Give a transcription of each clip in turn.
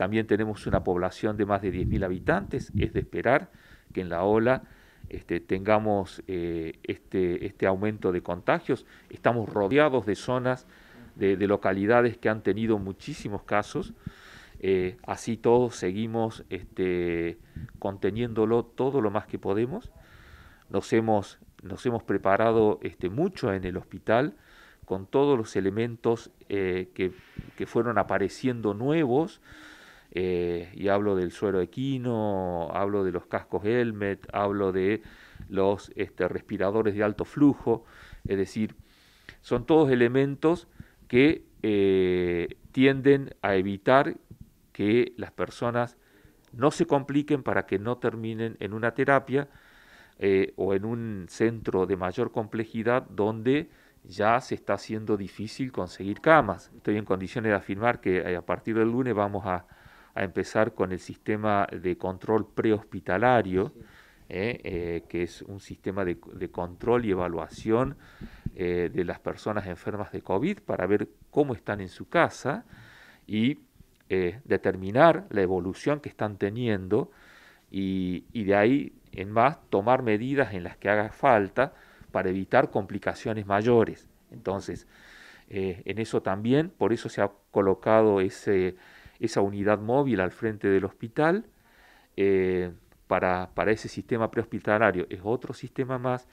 También tenemos una población de más de 10.000 habitantes, es de esperar que en la ola este, tengamos eh, este, este, aumento de contagios. Estamos rodeados de zonas, de, localidades que han tenido muchísimos casos. Eh, así todos seguimos este, conteniéndolo todo lo más que podemos. Nos hemos, nos hemos preparado este, mucho en el hospital con todos los elementos eh, que, que fueron apareciendo nuevos eh, y hablo del suero equino, hablo de los cascos helmet, hablo de los este, respiradores de alto flujo, es decir, son todos elementos que eh, tienden a evitar que las personas no se compliquen para que no terminen en una terapia eh, o en un centro de mayor complejidad donde ya se está haciendo difícil conseguir camas. Estoy en condiciones de afirmar que a partir del lunes vamos a a empezar con el sistema de control prehospitalario, ¿eh? Eh, que es un sistema de, control y evaluación eh, de las personas enfermas de COVID para ver cómo están en su casa y determinar la evolución que están teniendo y, de ahí en más tomar medidas en las que haga falta para evitar complicaciones mayores. Entonces, en eso también, por eso se ha colocado ese, esa unidad móvil al frente del hospital eh, para, para, ese sistema prehospitalario. Es otro sistema más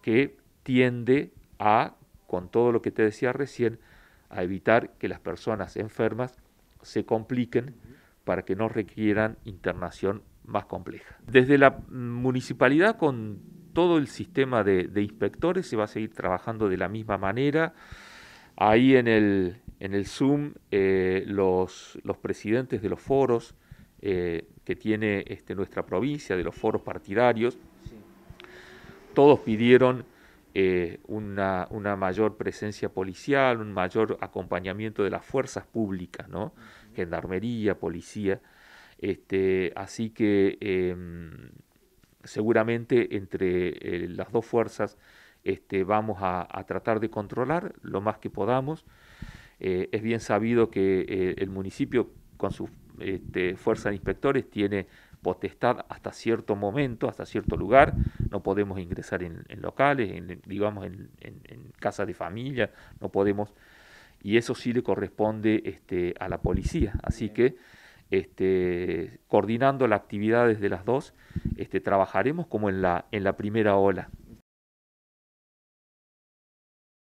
que tiende a, con todo lo que te decía recién, a evitar que las personas enfermas se compliquen para que no requieran internación más compleja. Desde la municipalidad, con todo el sistema de, de inspectores, se va a seguir trabajando de la misma manera. Ahí en el, en el Zoom, eh, los, presidentes de los foros eh, que tiene este, nuestra provincia, de los foros partidarios, todos pidieron eh, una, mayor presencia policial, un mayor acompañamiento de las fuerzas públicas, Gendarmería, policía. Este, así que em, seguramente entre las dos fuerzas este, vamos a tratar de controlar lo más que podamos. Eh, es bien sabido que eh, el municipio, con su este, fuerza de inspectores, tiene potestad hasta cierto momento, hasta cierto lugar. No podemos ingresar en, locales, digamos en, casas de familia, no podemos. Y eso sí le corresponde este, a la policía. Así que este, coordinando las actividades de las dos, trabajaremos como en la, en la primera ola.